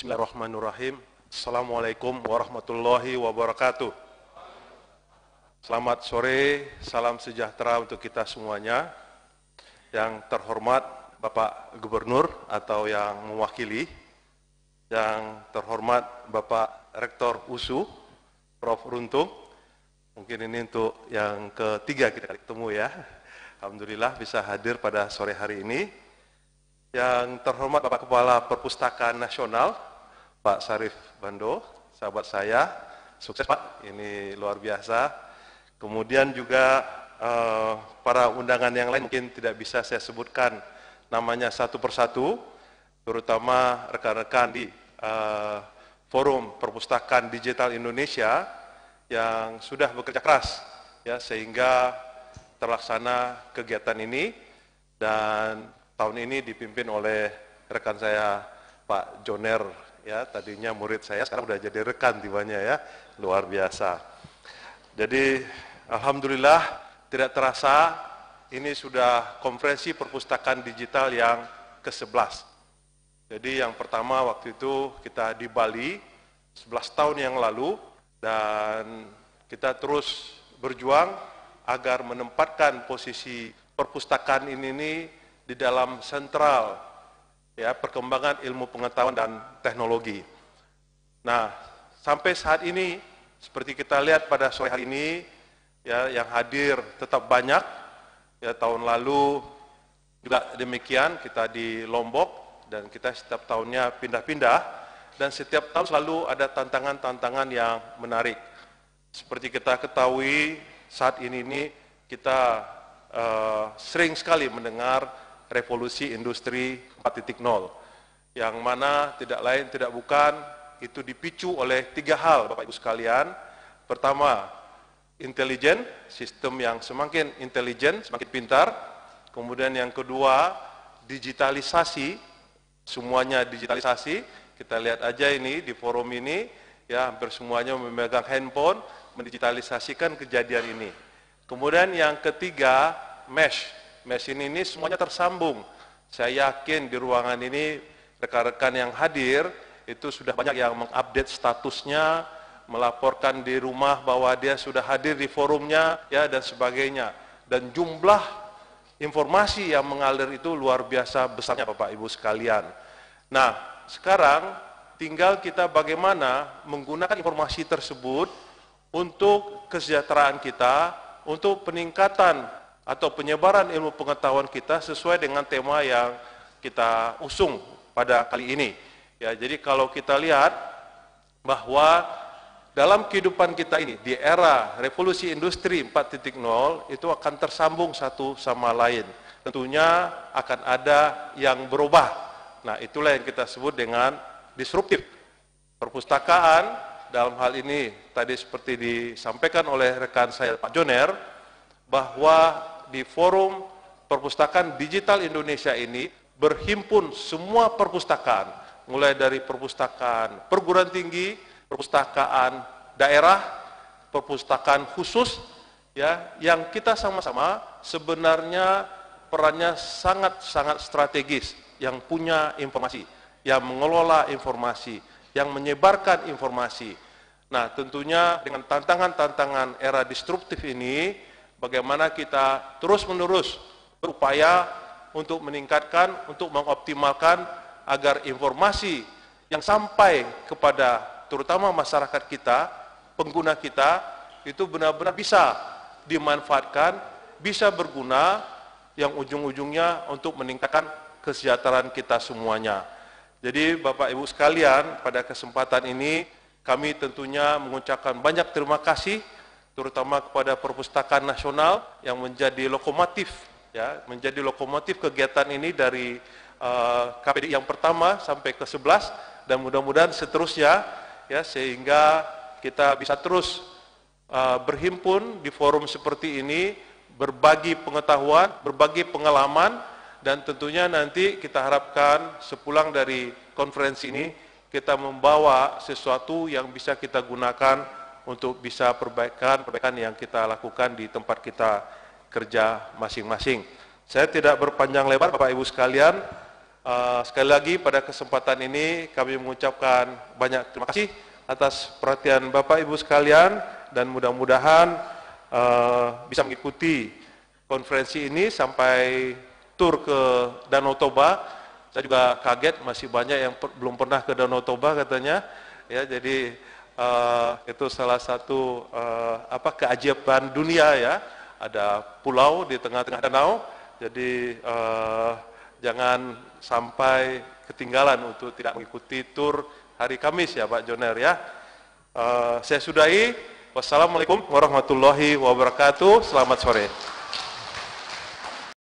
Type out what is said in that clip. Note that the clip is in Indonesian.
Bismillahirrahmanirrahim. Assalamualaikum warahmatullahi wabarakatuh. Selamat sore, salam sejahtera untuk kita semuanya. Yang terhormat Bapak Gubernur atau yang mewakili, yang terhormat Bapak Rektor USU, Prof. Runtung. Mungkin ini untuk yang ketiga kita ketemu ya. Alhamdulillah bisa hadir pada sore hari ini. Yang terhormat Bapak Kepala Perpustakaan Nasional, Pak Sarif Bando, sahabat saya. Sukses Pak, ini luar biasa. Kemudian juga eh, para undangan yang lain mungkin tidak bisa saya sebutkan namanya satu persatu, terutama rekan-rekan di eh, Forum Perpustakaan Digital Indonesia yang sudah bekerja keras ya sehingga terlaksana kegiatan ini dan tahun ini dipimpin oleh rekan saya Pak Joner ya tadinya murid saya sekarang udah jadi rekan tibanya ya luar biasa jadi alhamdulillah tidak terasa ini sudah konferensi perpustakaan digital yang ke-11 jadi yang pertama waktu itu kita di Bali 11 tahun yang lalu dan kita terus berjuang agar menempatkan posisi perpustakaan ini, ini di dalam sentral ya perkembangan ilmu pengetahuan dan teknologi. Nah, sampai saat ini seperti kita lihat pada sore hari ini ya yang hadir tetap banyak. Ya tahun lalu juga demikian kita di Lombok dan kita setiap tahunnya pindah-pindah dan setiap tahun selalu ada tantangan-tantangan yang menarik. Seperti kita ketahui saat ini ini kita uh, sering sekali mendengar revolusi industri 4.0 yang mana tidak lain tidak bukan itu dipicu oleh tiga hal Bapak Ibu sekalian. Pertama, intelijen, sistem yang semakin intelijen, semakin pintar. Kemudian yang kedua, digitalisasi, semuanya digitalisasi. Kita lihat aja ini di forum ini ya hampir semuanya memegang handphone mendigitalisasikan kejadian ini. Kemudian yang ketiga, mesh mesin ini semuanya tersambung. Saya yakin di ruangan ini rekan-rekan yang hadir itu sudah banyak yang mengupdate statusnya, melaporkan di rumah bahwa dia sudah hadir di forumnya ya dan sebagainya. Dan jumlah informasi yang mengalir itu luar biasa besarnya Bapak Ibu sekalian. Nah, sekarang tinggal kita bagaimana menggunakan informasi tersebut untuk kesejahteraan kita, untuk peningkatan atau penyebaran ilmu pengetahuan kita sesuai dengan tema yang kita usung pada kali ini. Ya, jadi kalau kita lihat bahwa dalam kehidupan kita ini di era revolusi industri 4.0 itu akan tersambung satu sama lain. Tentunya akan ada yang berubah. Nah, itulah yang kita sebut dengan disruptif. Perpustakaan dalam hal ini tadi seperti disampaikan oleh rekan saya Pak Joner, bahwa di forum perpustakaan digital Indonesia ini berhimpun semua perpustakaan, mulai dari perpustakaan perguruan tinggi, perpustakaan daerah, perpustakaan khusus, ya, yang kita sama-sama sebenarnya perannya sangat-sangat strategis, yang punya informasi, yang mengelola informasi, yang menyebarkan informasi. Nah, tentunya dengan tantangan-tantangan era disruptif ini, bagaimana kita terus-menerus berupaya untuk meningkatkan, untuk mengoptimalkan agar informasi yang sampai kepada terutama masyarakat kita, pengguna kita, itu benar-benar bisa dimanfaatkan, bisa berguna, yang ujung-ujungnya untuk meningkatkan kesejahteraan kita semuanya. Jadi Bapak Ibu sekalian, pada kesempatan ini kami tentunya mengucapkan banyak terima kasih terutama kepada perpustakaan nasional yang menjadi lokomotif ya menjadi lokomotif kegiatan ini dari uh, eh, KPD yang pertama sampai ke 11 dan mudah-mudahan seterusnya ya sehingga kita bisa terus uh, berhimpun di forum seperti ini berbagi pengetahuan, berbagi pengalaman dan tentunya nanti kita harapkan sepulang dari konferensi ini kita membawa sesuatu yang bisa kita gunakan untuk bisa perbaikan-perbaikan yang kita lakukan di tempat kita kerja masing-masing. Saya tidak berpanjang lebar Bapak Ibu sekalian. Eh, sekali lagi pada kesempatan ini kami mengucapkan banyak terima kasih atas perhatian Bapak Ibu sekalian dan mudah-mudahan eh, bisa mengikuti konferensi ini sampai tur ke Danau Toba. Saya juga kaget masih banyak yang belum pernah ke Danau Toba katanya. Ya, jadi uh, itu salah satu uh, apa keajaiban dunia ya. Ada pulau di tengah-tengah danau, jadi uh, jangan sampai ketinggalan untuk tidak mengikuti tur hari Kamis ya Pak Joner ya. Uh, saya sudahi. Wassalamualaikum warahmatullahi wabarakatuh. Selamat sore.